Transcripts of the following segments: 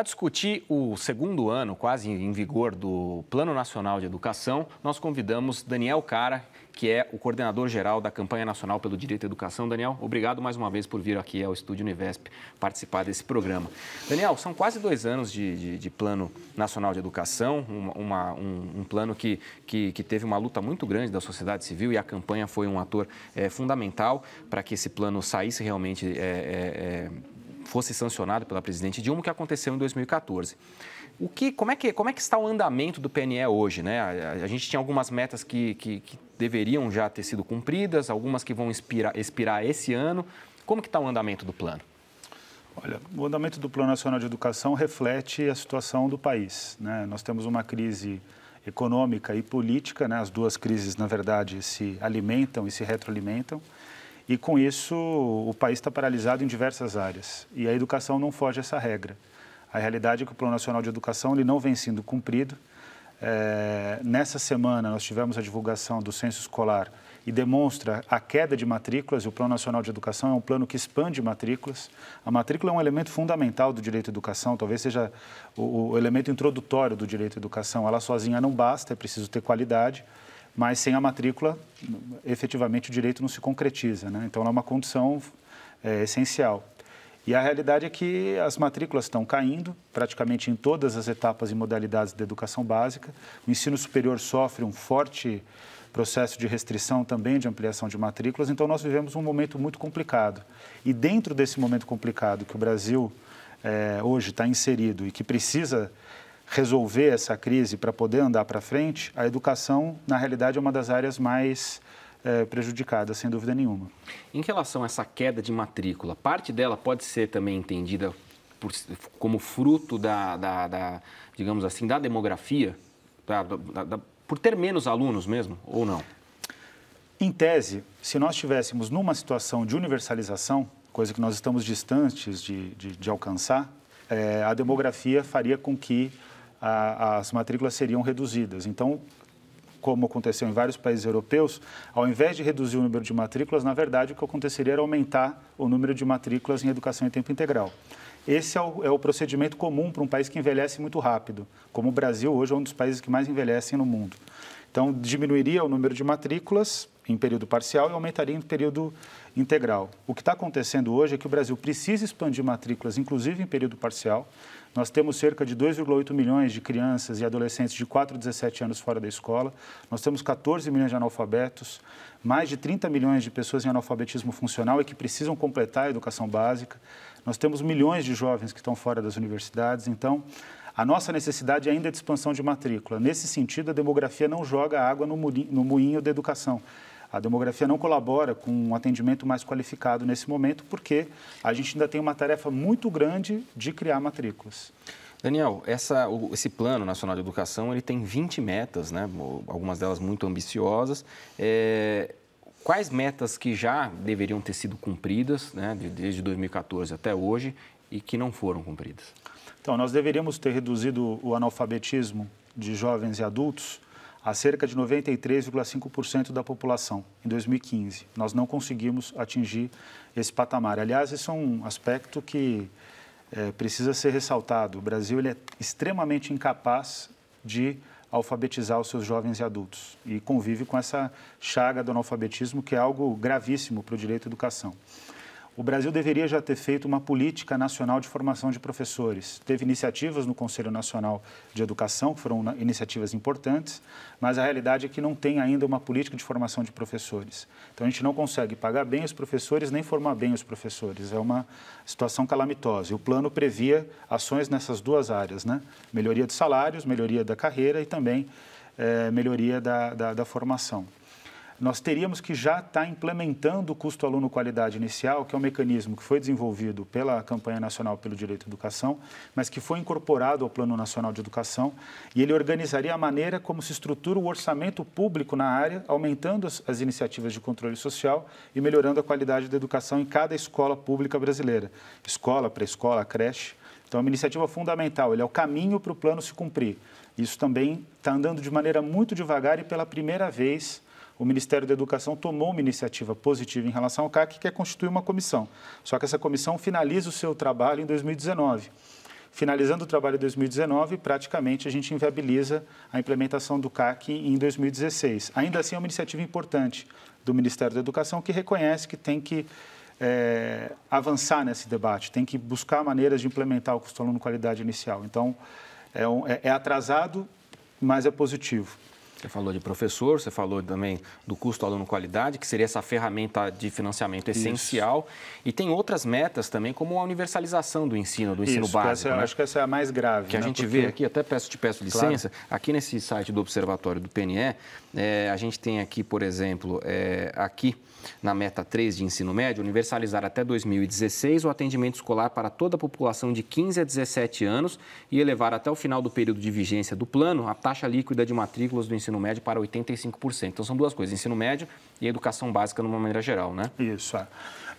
Para discutir o segundo ano, quase em vigor, do Plano Nacional de Educação, nós convidamos Daniel Cara, que é o coordenador-geral da Campanha Nacional pelo Direito à Educação. Daniel, obrigado mais uma vez por vir aqui ao Estúdio Univesp participar desse programa. Daniel, são quase dois anos de, de, de Plano Nacional de Educação, uma, uma, um, um, plano que, que, que, teve uma luta muito grande da sociedade civil e a campanha foi um ator é, fundamental para que esse plano saísse realmente é, é, fosse sancionado pela presidente Dilma, que aconteceu em 2014. O que, como, é que, como é que está o andamento do PNE hoje? Né? A, a gente tinha algumas metas que, que, que, deveriam já ter sido cumpridas, algumas que vão expirar, expirar esse ano. Como que está o andamento do plano? Olha, o andamento do Plano Nacional de Educação reflete a situação do país. Né? Nós temos uma crise econômica e política, né? as duas crises, na verdade, se alimentam e se retroalimentam. E com isso, o país está paralisado em diversas áreas. E a educação não foge essa regra. A realidade é que o Plano Nacional de Educação ele não vem sendo cumprido. É, nessa semana, nós tivemos a divulgação do censo escolar e demonstra a queda de matrículas. E o Plano Nacional de Educação é um plano que expande matrículas. A matrícula é um elemento fundamental do direito à educação, talvez seja o, o elemento introdutório do direito à educação. Ela sozinha não basta, é preciso ter qualidade mas sem a matrícula, efetivamente o direito não se concretiza. Né? Então, é uma condição é, essencial. E a realidade é que as matrículas estão caindo, praticamente em todas as etapas e modalidades da educação básica. O ensino superior sofre um forte processo de restrição também de ampliação de matrículas, então nós vivemos um momento muito complicado. E dentro desse momento complicado que o Brasil é, hoje está inserido e que precisa resolver essa crise para poder andar para frente, a educação, na realidade, é uma das áreas mais é, prejudicadas, sem dúvida nenhuma. Em relação a essa queda de matrícula, parte dela pode ser também entendida por, como fruto da, da, da, digamos assim, da demografia, da, por ter menos alunos mesmo, ou não? Em tese, se nós estivéssemos numa situação de universalização, coisa que nós estamos distantes de, de, de alcançar, é, a demografia faria com que a, as matrículas seriam reduzidas. Então, como aconteceu em vários países europeus, ao invés de reduzir o número de matrículas, na verdade o que aconteceria era aumentar o número de matrículas em educação em tempo integral. Esse é o, é o procedimento comum para um país que envelhece muito rápido, como o Brasil hoje é um dos países que mais envelhecem no mundo. Então, diminuiria o número de matrículas em período parcial e aumentaria em período integral. O que está acontecendo hoje é que o Brasil precisa expandir matrículas, inclusive em período parcial, nós temos cerca de 2,8 milhões de crianças e adolescentes de 4 a 17 anos fora da escola, nós temos 14 milhões de analfabetos, mais de 30 milhões de pessoas em analfabetismo funcional e que precisam completar a educação básica, nós temos milhões de jovens que estão fora das universidades, então a nossa necessidade ainda é de expansão de matrícula. Nesse sentido, a demografia não joga água no moinho da educação. A demografia não colabora com um atendimento mais qualificado nesse momento, porque a gente ainda tem uma tarefa muito grande de criar matrículas. Daniel, essa, esse Plano Nacional de Educação ele tem 20 metas, né? algumas delas muito ambiciosas. É, quais metas que já deveriam ter sido cumpridas né? desde 2014 até hoje e que não foram cumpridas? Então, nós deveríamos ter reduzido o analfabetismo de jovens e adultos a cerca de 93,5% da população em 2015. Nós não conseguimos atingir esse patamar. Aliás, isso é um aspecto que é, precisa ser ressaltado. O Brasil ele é extremamente incapaz de alfabetizar os seus jovens e adultos e convive com essa chaga do analfabetismo, que é algo gravíssimo para o direito à educação. O Brasil deveria já ter feito uma política nacional de formação de professores. Teve iniciativas no Conselho Nacional de Educação, que foram iniciativas importantes, mas a realidade é que não tem ainda uma política de formação de professores. Então a gente não consegue pagar bem os professores nem formar bem os professores. É uma situação calamitosa. E o plano previa ações nessas duas áreas, né? Melhoria de salários, melhoria da carreira e também é, melhoria da, da, da formação nós teríamos que já estar tá implementando o custo aluno qualidade inicial, que é um mecanismo que foi desenvolvido pela campanha nacional pelo direito à educação, mas que foi incorporado ao Plano Nacional de Educação, e ele organizaria a maneira como se estrutura o orçamento público na área, aumentando as, as iniciativas de controle social e melhorando a qualidade da educação em cada escola pública brasileira, escola, pré-escola, creche. Então, é uma iniciativa fundamental, ele é o caminho para o plano se cumprir. Isso também está andando de maneira muito devagar e pela primeira vez o Ministério da Educação tomou uma iniciativa positiva em relação ao CAC, que é constituir uma comissão. Só que essa comissão finaliza o seu trabalho em 2019. Finalizando o trabalho em 2019, praticamente a gente inviabiliza a implementação do CAC em 2016. Ainda assim, é uma iniciativa importante do Ministério da Educação que reconhece que tem que é, avançar nesse debate, tem que buscar maneiras de implementar o custo aluno qualidade inicial. Então, é, um, é, é atrasado, mas é positivo. Você falou de professor, você falou também do custo aluno qualidade, que seria essa ferramenta de financiamento essencial. Isso. E tem outras metas também, como a universalização do ensino, do ensino Isso, básico. Essa, né? Acho que essa é a mais grave. Que né? a gente Porque... vê aqui, até peço, te peço licença, claro. aqui nesse site do Observatório do PNE, é, a gente tem aqui, por exemplo, é, aqui na meta 3 de ensino médio, universalizar até 2016 o atendimento escolar para toda a população de 15 a 17 anos e elevar até o final do período de vigência do plano a taxa líquida de matrículas do ensino ensino médio para 85%. Então, são duas coisas, ensino médio e educação básica, de uma maneira geral, né? Isso, é.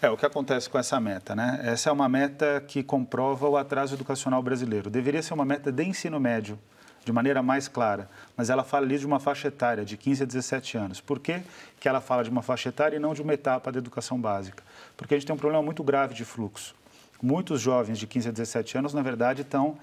É, o que acontece com essa meta, né? Essa é uma meta que comprova o atraso educacional brasileiro. Deveria ser uma meta de ensino médio, de maneira mais clara, mas ela fala ali de uma faixa etária, de 15 a 17 anos. Por que, que ela fala de uma faixa etária e não de uma etapa da educação básica? Porque a gente tem um problema muito grave de fluxo. Muitos jovens de 15 a 17 anos, na verdade, estão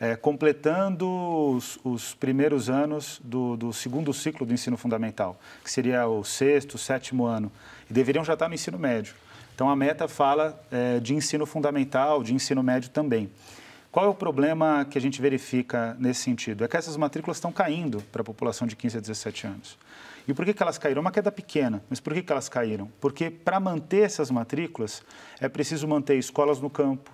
é, completando os, os, primeiros anos do, do, segundo ciclo do ensino fundamental, que seria o sexto, sétimo ano, e deveriam já estar no ensino médio. Então a meta fala é, de ensino fundamental, de ensino médio também. Qual é o problema que a gente verifica nesse sentido? É que essas matrículas estão caindo para a população de 15 a 17 anos. E por que, que elas caíram? É uma queda pequena, mas por que, que elas caíram? Porque para manter essas matrículas é preciso manter escolas no campo,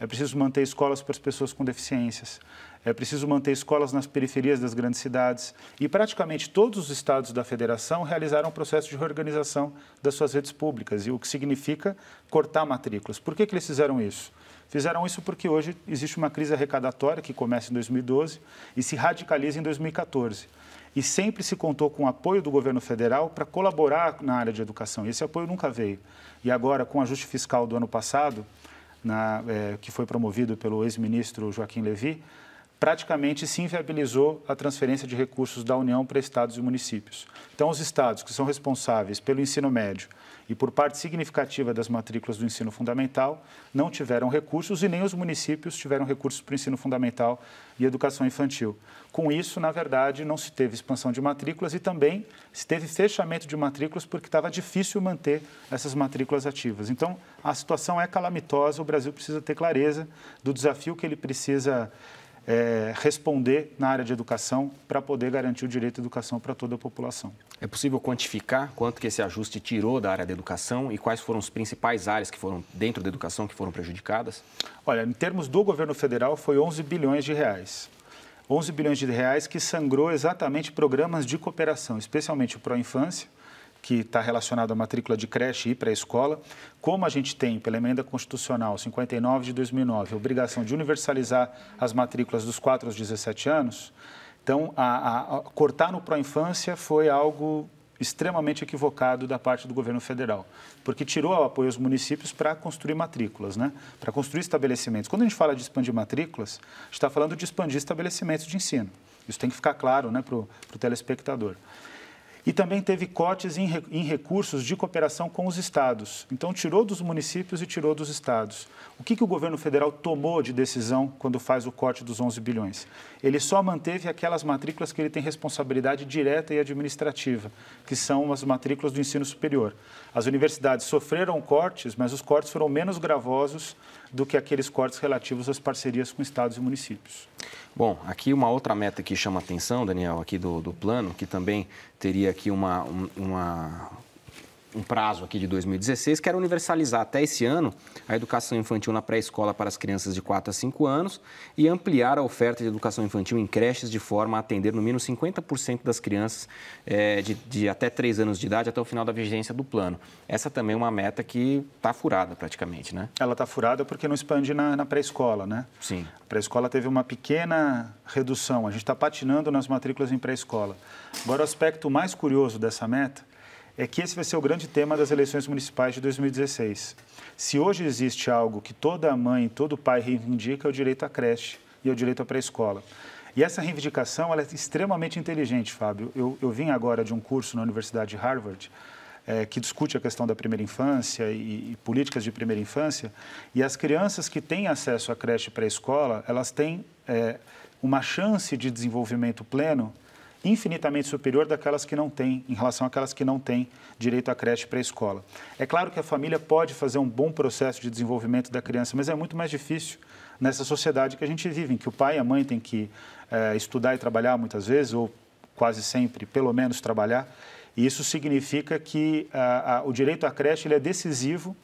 é preciso manter escolas para as pessoas com deficiências. É preciso manter escolas nas periferias das grandes cidades. E praticamente todos os estados da federação realizaram um processo de reorganização das suas redes públicas, e o que significa cortar matrículas. Por que, que eles fizeram isso? Fizeram isso porque hoje existe uma crise arrecadatória que começa em 2012 e se radicaliza em 2014 e sempre se contou com o apoio do governo federal para colaborar na área de educação. E esse apoio nunca veio. E agora, com o ajuste fiscal do ano passado, na, é, que foi promovido pelo ex-ministro Joaquim Levy, praticamente se inviabilizou a transferência de recursos da União para estados e municípios. Então, os estados que são responsáveis pelo ensino médio e por parte significativa das matrículas do ensino fundamental não tiveram recursos e nem os municípios tiveram recursos para o ensino fundamental e educação infantil. Com isso, na verdade, não se teve expansão de matrículas e também se teve fechamento de matrículas porque estava difícil manter essas matrículas ativas. Então, a situação é calamitosa, o Brasil precisa ter clareza do desafio que ele precisa é, responder na área de educação para poder garantir o direito à educação para toda a população. É possível quantificar quanto que esse ajuste tirou da área da educação e quais foram as principais áreas que foram dentro da educação que foram prejudicadas? Olha, em termos do governo federal, foi 11 bilhões de reais. 11 bilhões de reais que sangrou exatamente programas de cooperação, especialmente o Pro Infância, que está relacionado à matrícula de creche e pré-escola, como a gente tem, pela emenda constitucional 59 de 2009, a obrigação de universalizar as matrículas dos 4 aos 17 anos, então, a, a, a cortar no pró-infância foi algo extremamente equivocado da parte do governo federal, porque tirou o apoio aos municípios para construir matrículas, né? para construir estabelecimentos. Quando a gente fala de expandir matrículas, a gente está falando de expandir estabelecimentos de ensino. Isso tem que ficar claro né, para o telespectador e também teve cortes em, em, recursos de cooperação com os estados. Então, tirou dos municípios e tirou dos estados. O que, que o governo federal tomou de decisão quando faz o corte dos 11 bilhões? Ele só manteve aquelas matrículas que ele tem responsabilidade direta e administrativa, que são as matrículas do ensino superior. As universidades sofreram cortes, mas os cortes foram menos gravosos do que aqueles cortes relativos às parcerias com estados e municípios. Bom, aqui uma outra meta que chama atenção, Daniel, aqui do, do plano, que também teria aqui uma, uma um prazo aqui de 2016, que era universalizar até esse ano a educação infantil na pré-escola para as crianças de 4 a 5 anos e ampliar a oferta de educação infantil em creches de forma a atender no mínimo 50% das crianças é, de, de, até 3 anos de idade até o final da vigência do plano. Essa também é uma meta que está furada praticamente, né? Ela está furada porque não expande na, na pré-escola, né? Sim. A pré-escola teve uma pequena redução, a gente está patinando nas matrículas em pré-escola. Agora, o aspecto mais curioso dessa meta é que esse vai ser o grande tema das eleições municipais de 2016. Se hoje existe algo que toda mãe, todo pai reivindica, é o direito à creche e é o direito à pré-escola. E essa reivindicação é extremamente inteligente, Fábio. Eu, eu, vim agora de um curso na Universidade de Harvard é, que discute a questão da primeira infância e, e, políticas de primeira infância. E as crianças que têm acesso à creche pré-escola, elas têm é, uma chance de desenvolvimento pleno infinitamente superior daquelas que não têm, em relação àquelas que não têm direito à creche pré-escola. É claro que a família pode fazer um bom processo de desenvolvimento da criança, mas é muito mais difícil nessa sociedade que a gente vive, em que o pai e a mãe têm que é, estudar e trabalhar muitas vezes, ou quase sempre, pelo menos trabalhar. E isso significa que a, a, o direito à creche ele é decisivo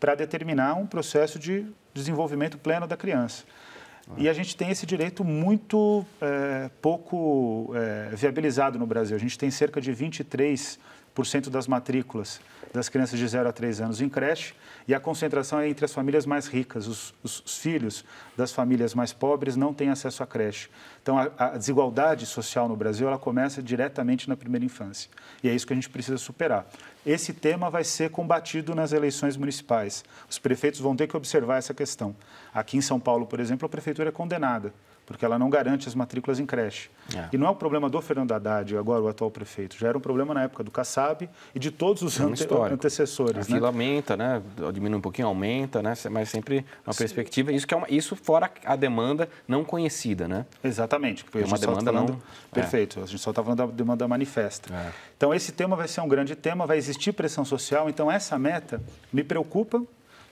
para determinar um processo de desenvolvimento pleno da criança. E a gente tem esse direito muito é, pouco é, viabilizado no Brasil. A gente tem cerca de 23 10% das matrículas das crianças de 0 a 3 anos em creche e a concentração é entre as famílias mais ricas. Os, os, os filhos das famílias mais pobres não têm acesso à creche. Então, a, a, desigualdade social no Brasil ela começa diretamente na primeira infância e é isso que a gente precisa superar. Esse tema vai ser combatido nas eleições municipais. Os prefeitos vão ter que observar essa questão. Aqui em São Paulo, por exemplo, a prefeitura é condenada porque ela não garante as matrículas em creche. É. E não é um problema do Fernando Haddad, agora o atual prefeito, já era um problema na época do Kassab e de todos os é um ante antecessores. A né? fila aumenta, né? diminui um pouquinho, aumenta, né? mas sempre uma Sim. perspectiva. Isso, que é uma, isso fora a demanda não conhecida. Né? Exatamente. Porque é uma tá demanda falando, não... É. Perfeito, é. a gente só está falando da demanda manifesta. É. Então, esse tema vai ser um grande tema, vai existir pressão social, então essa meta me preocupa,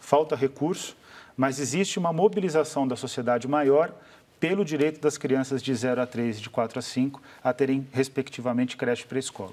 falta recurso, mas existe uma mobilização da sociedade maior pelo direito das crianças de 0 a 3 e de 4 a 5 a terem, respectivamente, creche pré-escola.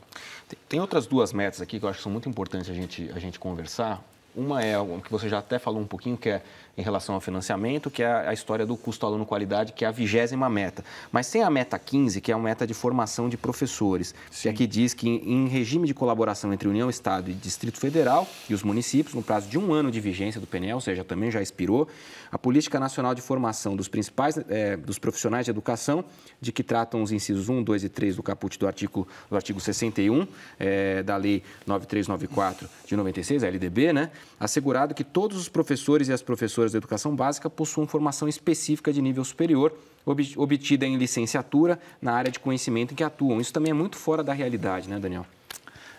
Tem outras duas metas aqui que eu acho que são muito importantes a gente, a gente conversar. Uma é o que você já até falou um pouquinho, que é em relação ao financiamento, que é a história do custo aluno qualidade, que é a vigésima meta. Mas tem a meta 15, que é a meta de formação de professores, é Sim. que aqui diz que em regime de colaboração entre União, Estado e Distrito Federal e os municípios, no prazo de um ano de vigência do PNL, ou seja, também já expirou, a Política Nacional de Formação dos principais é, dos profissionais de educação, de que tratam os incisos 1, 2 e 3 do caput do artigo, do artigo 61 é, eh, da Lei 9394 de 96, a LDB, né? assegurado que todos os professores e as professoras da educação básica possuam formação específica de nível superior, obtida em licenciatura na área de conhecimento em que atuam. Isso também é muito fora da realidade, né, Daniel?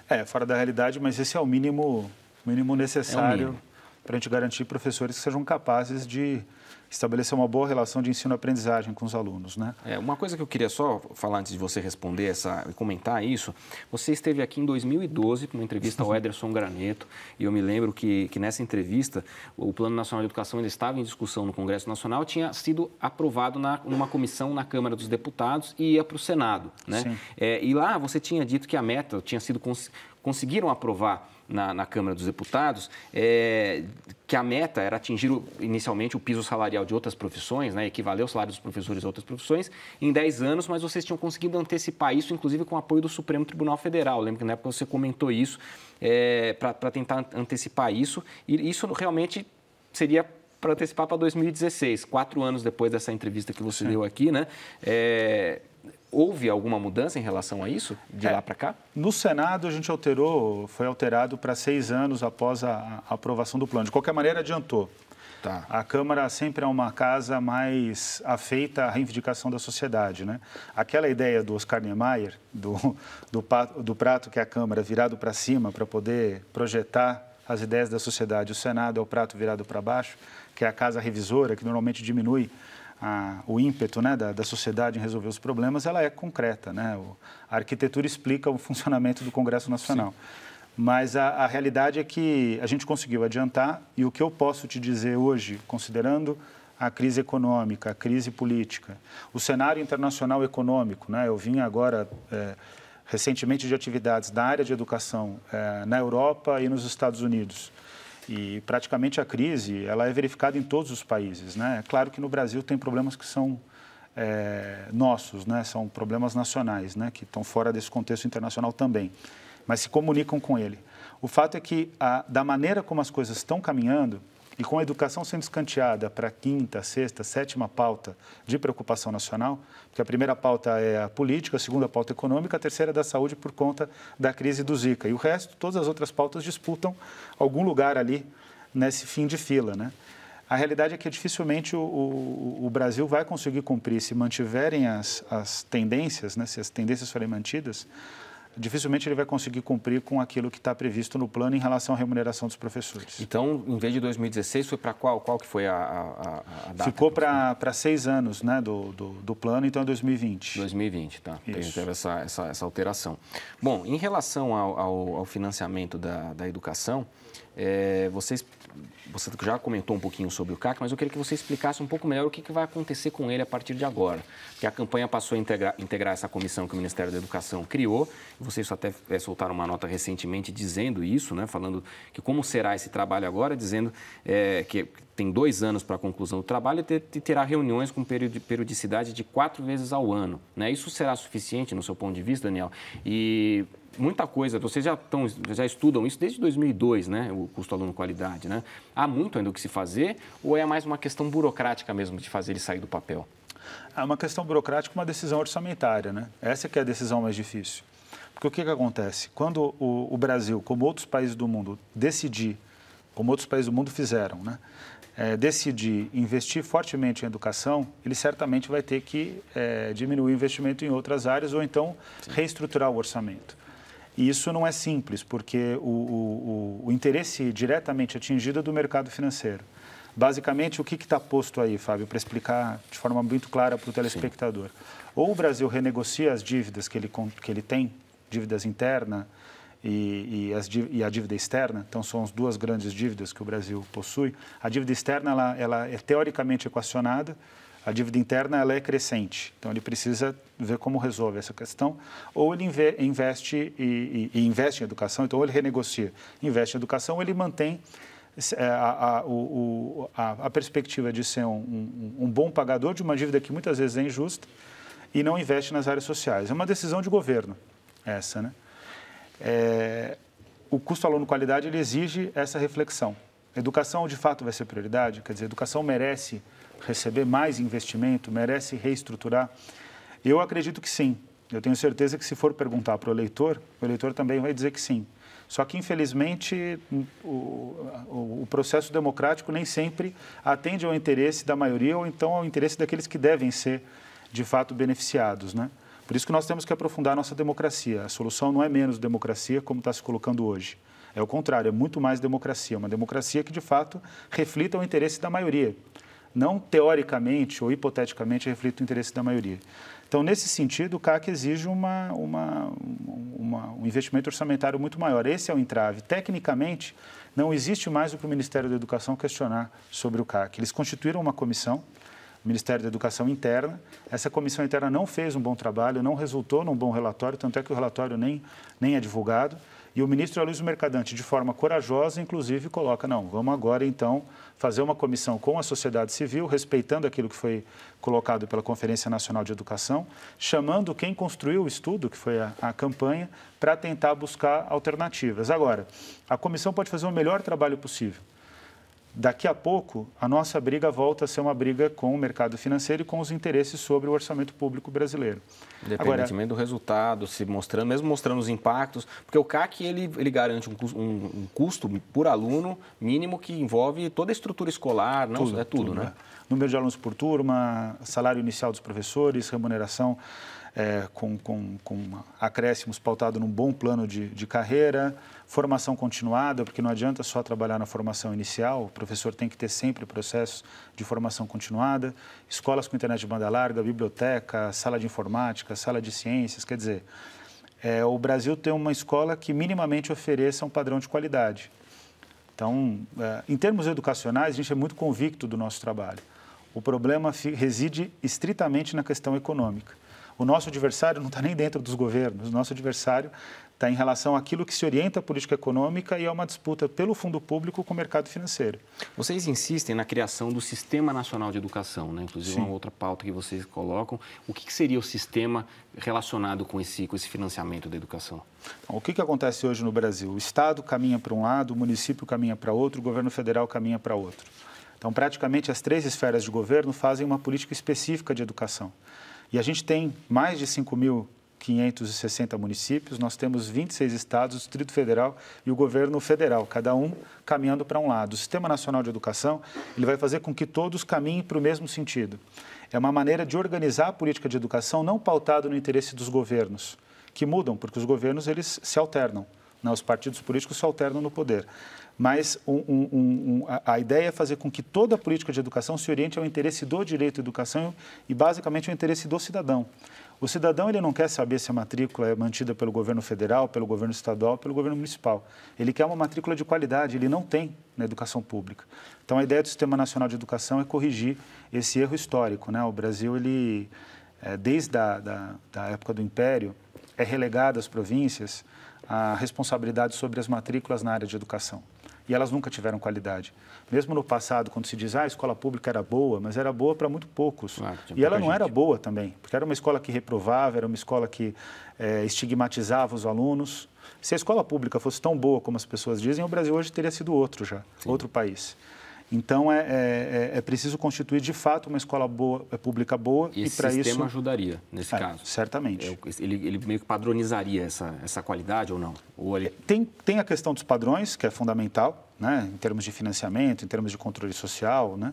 É, fora da realidade, mas esse é o mínimo, mínimo necessário é para a gente garantir professores que sejam capazes de estabelecer uma boa relação de ensino-aprendizagem com os alunos. Né? É, uma coisa que eu queria só falar antes de você responder essa, comentar isso, você esteve aqui em 2012 para uma entrevista ao Ederson Graneto e eu me lembro que, que nessa entrevista o Plano Nacional de Educação estava em discussão no Congresso Nacional, tinha sido aprovado na, numa comissão na Câmara dos Deputados e ia para o Senado. Né? É, e lá você tinha dito que a meta tinha sido conseguiram aprovar na, na Câmara dos Deputados é, que a meta era atingir o, inicialmente o piso salarial de outras profissões, né, equivaler ao salário dos professores de outras profissões, em 10 anos, mas vocês tinham conseguido antecipar isso, inclusive com o apoio do Supremo Tribunal Federal. Eu lembro que na época você comentou isso é, para tentar antecipar isso, e isso realmente seria para antecipar para 2016, quatro anos depois dessa entrevista que você Sim. deu aqui, né? É, Houve alguma mudança em relação a isso, de é, lá para cá? No Senado, a gente alterou, foi alterado para seis anos após a, a aprovação do plano. De qualquer maneira, adiantou. Tá. A Câmara sempre é uma casa mais afeita à reivindicação da sociedade. Né? Aquela ideia do Oscar Niemeyer, do, do, do prato que é a Câmara virado para cima para poder projetar as ideias da sociedade, o Senado é o prato virado para baixo, que é a casa revisora, que normalmente diminui a, o ímpeto né, da, da, sociedade em resolver os problemas, ela é concreta. Né? O, a arquitetura explica o funcionamento do Congresso Nacional. Sim. Mas a, a, realidade é que a gente conseguiu adiantar e o que eu posso te dizer hoje, considerando a crise econômica, a crise política, o cenário internacional econômico, né? eu vim agora é, recentemente de atividades da área de educação é, na Europa e nos Estados Unidos. E praticamente a crise ela é verificada em todos os países. Né? É claro que no Brasil tem problemas que são é, nossos, né? são problemas nacionais, né? que estão fora desse contexto internacional também, mas se comunicam com ele. O fato é que, a, da maneira como as coisas estão caminhando, e com a educação sendo escanteada para a quinta, sexta, sétima pauta de preocupação nacional, porque a primeira pauta é a política, a segunda pauta é econômica, a terceira é da saúde por conta da crise do Zika. E o resto, todas as outras pautas disputam algum lugar ali nesse fim de fila, né? A realidade é que dificilmente o, o, o, Brasil vai conseguir cumprir, se mantiverem as, as tendências, né, se as tendências forem mantidas, dificilmente ele vai conseguir cumprir com aquilo que está previsto no plano em relação à remuneração dos professores. Então, em vez de 2016, foi para qual? Qual que foi a, a, a data? Ficou para seis anos né, do, do, do, plano, então é 2020. 2020, tá. Isso. Teve essa, essa, essa, alteração. Bom, em relação ao, ao, ao financiamento da, da educação, é, vocês você já comentou um pouquinho sobre o CAC, mas eu queria que você explicasse um pouco melhor o que, que vai acontecer com ele a partir de agora. Porque a campanha passou a integrar, integrar essa comissão que o Ministério da Educação criou, e vocês até é, soltaram uma nota recentemente dizendo isso, né, falando que como será esse trabalho agora, dizendo é, que tem dois anos para a conclusão do trabalho e terá reuniões com periodicidade de quatro vezes ao ano. Né? Isso será suficiente, no seu ponto de vista, Daniel? E muita coisa. Vocês já, estão já estudam isso desde 2002, né? O custo aluno qualidade, né? Há muito ainda o que se fazer ou é mais uma questão burocrática mesmo de fazer ele sair do papel? É uma questão burocrática, uma decisão orçamentária, né? Essa que é a decisão mais difícil. Porque o que, que acontece? Quando o, o Brasil, como outros países do mundo, decidir, como outros países do mundo fizeram, né? É, decidir investir fortemente em educação, ele certamente vai ter que é, diminuir o investimento em outras áreas ou então Sim. reestruturar o orçamento. E isso não é simples, porque o, o, o interesse diretamente atingido é do mercado financeiro. Basicamente, o que está posto aí, Fábio, para explicar de forma muito clara para o telespectador? Sim. Ou o Brasil renegocia as dívidas que ele, que ele tem, dívidas interna e, e, e, a dívida externa, então são as duas grandes dívidas que o Brasil possui. A dívida externa ela, ela é teoricamente equacionada, a dívida interna ela é crescente, então ele precisa ver como resolve essa questão, ou ele investe e, e, e investe em educação, então ou ele renegocia, investe em educação, ou ele mantém é, a, a, o, a, a, perspectiva de ser um, um, um, bom pagador de uma dívida que muitas vezes é injusta e não investe nas áreas sociais. É uma decisão de governo essa, né? É, o custo aluno qualidade ele exige essa reflexão. Educação de fato vai ser prioridade, quer dizer, educação merece receber mais investimento, merece reestruturar? Eu acredito que sim. Eu tenho certeza que se for perguntar para o eleitor, o eleitor também vai dizer que sim. Só que, infelizmente, o, o, processo democrático nem sempre atende ao interesse da maioria ou então ao interesse daqueles que devem ser, de fato, beneficiados. Né? Por isso que nós temos que aprofundar nossa democracia. A solução não é menos democracia, como está se colocando hoje. É o contrário, é muito mais democracia. Uma democracia que, de fato, reflita o interesse da maioria não teoricamente ou hipoteticamente reflita o interesse da maioria. Então, nesse sentido, o CAC exige uma, uma, uma, um investimento orçamentário muito maior. Esse é o entrave. Tecnicamente, não existe mais o que o Ministério da Educação questionar sobre o CAC. Eles constituíram uma comissão, o Ministério da Educação Interna. Essa comissão interna não fez um bom trabalho, não resultou num bom relatório, tanto é que o relatório nem, nem é divulgado. E o ministro Aloysio Mercadante, de forma corajosa, inclusive, coloca: não, vamos agora então fazer uma comissão com a sociedade civil, respeitando aquilo que foi colocado pela Conferência Nacional de Educação, chamando quem construiu o estudo, que foi a, a campanha, para tentar buscar alternativas. Agora, a comissão pode fazer o melhor trabalho possível daqui a pouco a nossa briga volta a ser uma briga com o mercado financeiro e com os interesses sobre o orçamento público brasileiro. Independentemente Agora, do resultado, se mostrando, mesmo mostrando os impactos, porque o CAC ele, ele garante um, um, um custo por aluno mínimo que envolve toda a estrutura escolar, não, tudo, é tudo, tudo né? né? Número de alunos por turma, salário inicial dos professores, remuneração é, com, com, com acréscimos pautado num bom plano de, de carreira, formação continuada, porque não adianta só trabalhar na formação inicial, o professor tem que ter sempre processos de formação continuada, escolas com internet de banda larga, biblioteca, sala de informática, sala de ciências, quer dizer, é, o Brasil tem uma escola que minimamente ofereça um padrão de qualidade. Então, é, em termos educacionais, a gente é muito convicto do nosso trabalho. O problema reside estritamente na questão econômica. O nosso adversário não está nem dentro dos governos, o nosso adversário está em relação àquilo que se orienta à política econômica e é uma disputa pelo fundo público com o mercado financeiro. Vocês insistem na criação do Sistema Nacional de Educação, né? inclusive é Sim. uma outra pauta que vocês colocam. O que seria o sistema relacionado com esse, com esse financiamento da educação? Então, o que, que acontece hoje no Brasil? O Estado caminha para um lado, o município caminha para outro, o governo federal caminha para outro. Então, praticamente as três esferas de governo fazem uma política específica de educação. E a gente tem mais de 5.560 municípios, nós temos 26 estados, o Distrito Federal e o governo federal, cada um caminhando para um lado. O Sistema Nacional de Educação ele vai fazer com que todos caminhem para o mesmo sentido. É uma maneira de organizar a política de educação não pautada no interesse dos governos, que mudam, porque os governos eles se alternam, né? os partidos políticos se alternam no poder mas um, um, um, a, a, ideia é fazer com que toda a política de educação se oriente ao interesse do direito à educação e, basicamente, ao interesse do cidadão. O cidadão ele não quer saber se a matrícula é mantida pelo governo federal, pelo governo estadual, pelo governo municipal. Ele quer uma matrícula de qualidade, ele não tem na educação pública. Então, a ideia do Sistema Nacional de Educação é corrigir esse erro histórico. Né? O Brasil, ele, é, desde a da, da época do Império, é relegado às províncias a responsabilidade sobre as matrículas na área de educação. E elas nunca tiveram qualidade. Mesmo no passado, quando se diz, ah, a escola pública era boa, mas era boa para muito poucos. Claro, e ela não gente. era boa também, porque era uma escola que reprovava, era uma escola que é, estigmatizava os alunos. Se a escola pública fosse tão boa como as pessoas dizem, o Brasil hoje teria sido outro já, Sim. outro país. Então, é, é, é, é, preciso constituir, de fato, uma escola boa, é, pública boa. E, e para isso... sistema ajudaria, nesse é, caso? Certamente. É ele, ele, meio que padronizaria essa, essa qualidade ou não? Ou ele... tem, tem a questão dos padrões, que é fundamental, né? em termos de financiamento, em termos de controle social, né?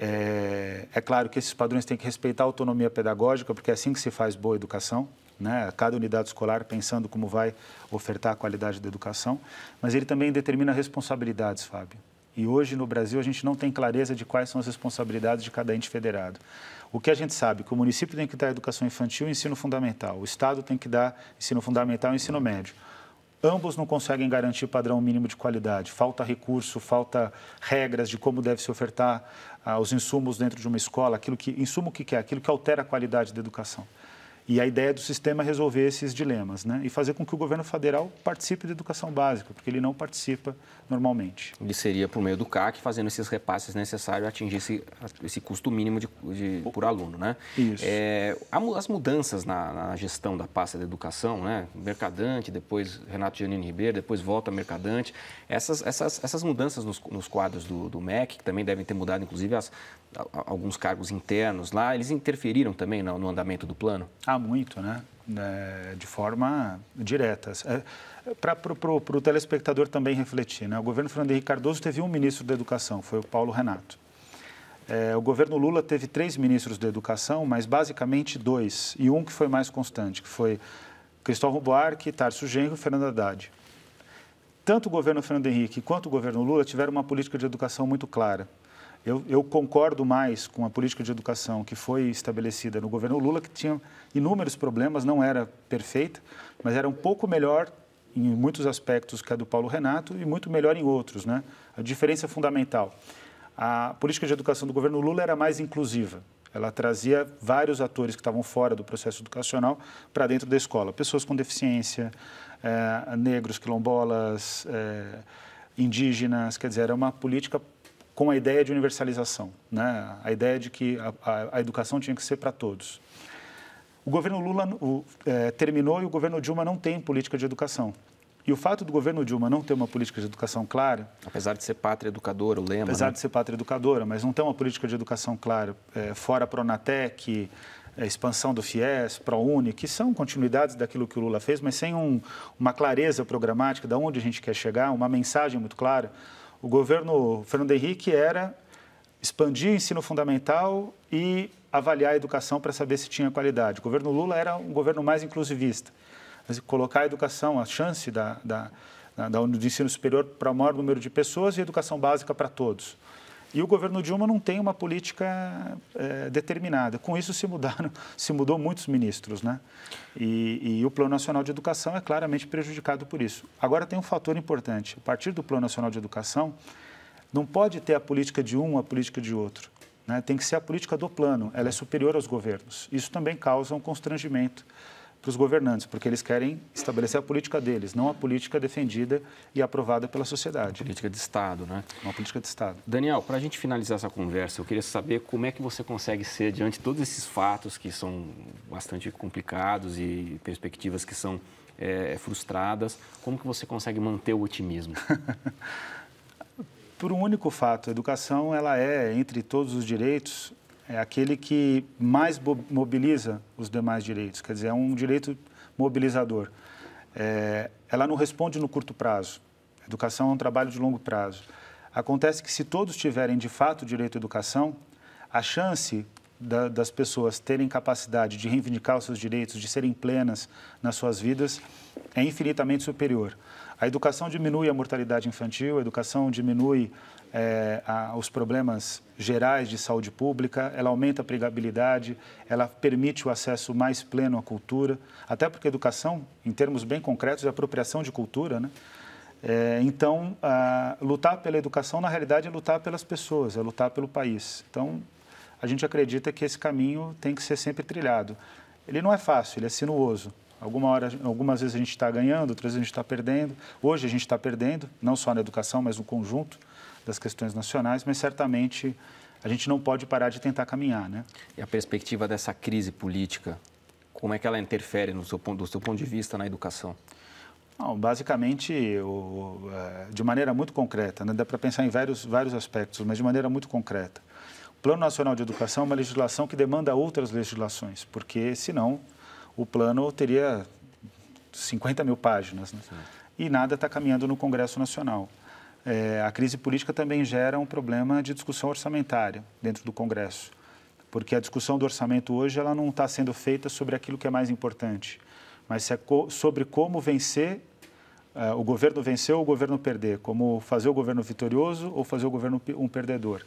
É, é, claro que esses padrões têm que respeitar a autonomia pedagógica, porque é assim que se faz boa educação, né? cada unidade escolar pensando como vai ofertar a qualidade da educação, mas ele também determina responsabilidades, Fábio. E hoje no Brasil a gente não tem clareza de quais são as responsabilidades de cada ente federado. O que a gente sabe que o município tem que dar educação infantil e ensino fundamental, o Estado tem que dar ensino fundamental e ensino médio. Ambos não conseguem garantir padrão mínimo de qualidade. Falta recurso, falta regras de como deve se ofertar ah, os insumos dentro de uma escola, aquilo que insumo que é, aquilo que altera a qualidade da educação. E a ideia do sistema é resolver esses dilemas né? e fazer com que o governo federal participe da educação básica, porque ele não participa normalmente. E seria por meio do CAC, fazendo esses repasses necessários, atingir esse, esse custo mínimo de, de por aluno. Né? Isso. É, as mudanças na, na, gestão da pasta da educação, né? Mercadante, depois Renato Giannini Ribeiro, depois volta Mercadante, essas, essas, essas mudanças nos, nos quadros do, do MEC, que também devem ter mudado, inclusive, as, alguns cargos internos lá, eles interferiram também no, no andamento do plano? Ah, muito, né? É, de forma direta. É, Para o telespectador também refletir, né? o governo Fernando Henrique Cardoso teve um ministro da Educação, foi o Paulo Renato. É, o governo Lula teve três ministros da Educação, mas basicamente dois, e um que foi mais constante, que foi Cristóvão Buarque, Tarso Genro e Fernando Haddad. Tanto o governo Fernando Henrique quanto o governo Lula tiveram uma política de educação muito clara. Eu, eu, concordo mais com a política de educação que foi estabelecida no governo Lula, que tinha inúmeros problemas, não era perfeita, mas era um pouco melhor em muitos aspectos que a do Paulo Renato e muito melhor em outros. Né? A diferença é fundamental. A política de educação do governo Lula era mais inclusiva. Ela trazia vários atores que estavam fora do processo educacional para dentro da escola. Pessoas com deficiência, é, negros, quilombolas, é, indígenas, quer dizer, era uma política com a ideia de universalização, né? a ideia de que a, a, a educação tinha que ser para todos. O governo Lula o, é, terminou e o governo Dilma não tem política de educação. E o fato do governo Dilma não ter uma política de educação clara. Apesar de ser pátria educadora, o lema. Apesar né? de ser pátria educadora, mas não ter uma política de educação clara, é, fora a Pronatec, a é, expansão do FIES, ProUni, que são continuidades daquilo que o Lula fez, mas sem um, uma clareza programática de onde a gente quer chegar, uma mensagem muito clara. O governo Fernando Henrique era expandir o ensino fundamental e avaliar a educação para saber se tinha qualidade. O governo Lula era um governo mais inclusivista. Mas colocar a educação, a chance da, da, da, do ensino superior para o maior número de pessoas e educação básica para todos. E o governo Dilma não tem uma política é, determinada. Com isso se mudaram, se mudou muitos ministros, né? E, e, o Plano Nacional de Educação é claramente prejudicado por isso. Agora tem um fator importante. A partir do Plano Nacional de Educação, não pode ter a política de um, a política de outro. Né? Tem que ser a política do plano. Ela é superior aos governos. Isso também causa um constrangimento para os governantes, porque eles querem estabelecer a política deles, não a política defendida e aprovada pela sociedade. Uma política de Estado, né? Uma política de Estado. Daniel, para a gente finalizar essa conversa, eu queria saber como é que você consegue ser, diante de todos esses fatos que são bastante complicados e perspectivas que são é, frustradas, como que você consegue manter o otimismo? por um único fato, a educação ela é, entre todos os direitos, é aquele que mais mobiliza os demais direitos, quer dizer, é um direito mobilizador. É, ela não responde no curto prazo. Educação é um trabalho de longo prazo. Acontece que se todos tiverem de fato direito à educação, a chance da, das pessoas terem capacidade de reivindicar os seus direitos, de serem plenas nas suas vidas, é infinitamente superior. A educação diminui a mortalidade infantil, a educação diminui é, a, os problemas gerais de saúde pública, ela aumenta a pregabilidade, ela permite o acesso mais pleno à cultura, até porque a educação, em termos bem concretos, é apropriação de cultura, né? É, então, a, lutar pela educação, na realidade, é lutar pelas pessoas, é lutar pelo país. Então, a gente acredita que esse caminho tem que ser sempre trilhado. Ele não é fácil, ele é sinuoso, Alguma hora, algumas vezes a gente está ganhando, outras vezes a gente está perdendo. Hoje a gente está perdendo, não só na educação, mas no conjunto das questões nacionais, mas certamente a gente não pode parar de tentar caminhar. Né? E a perspectiva dessa crise política, como é que ela interfere no seu, do seu ponto de vista na educação? basicamente, o, é, de maneira muito concreta, né? dá para pensar em vários, vários aspectos, mas de maneira muito concreta. O Plano Nacional de Educação é uma legislação que demanda outras legislações, porque senão o plano teria 50 mil páginas. Né? E nada está caminhando no Congresso Nacional. É, a crise política também gera um problema de discussão orçamentária dentro do Congresso, porque a discussão do orçamento hoje ela não está sendo feita sobre aquilo que é mais importante, mas é co sobre como vencer uh, o governo vencer ou o governo perder, como fazer o governo vitorioso ou fazer o governo um perdedor.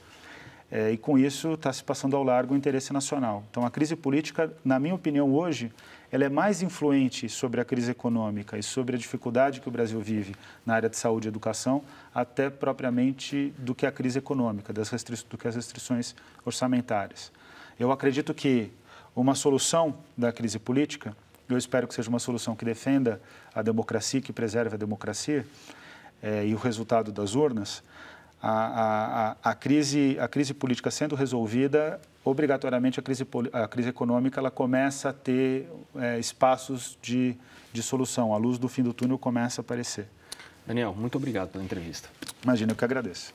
É, e com isso está se passando ao largo o interesse nacional. Então a crise política, na minha opinião hoje, ela é mais influente sobre a crise econômica e sobre a dificuldade que o Brasil vive na área de saúde e educação, até propriamente do que a crise econômica, das do que as restrições orçamentárias. Eu acredito que uma solução da crise política, eu espero que seja uma solução que defenda a democracia, que preserve a democracia é, e o resultado das urnas, a, a, a, crise, a crise política sendo resolvida, obrigatoriamente a crise, a crise econômica ela começa a ter é, espaços de, de solução. A luz do fim do túnel começa a aparecer. Daniel, muito obrigado pela entrevista. Imagina, eu que agradeço.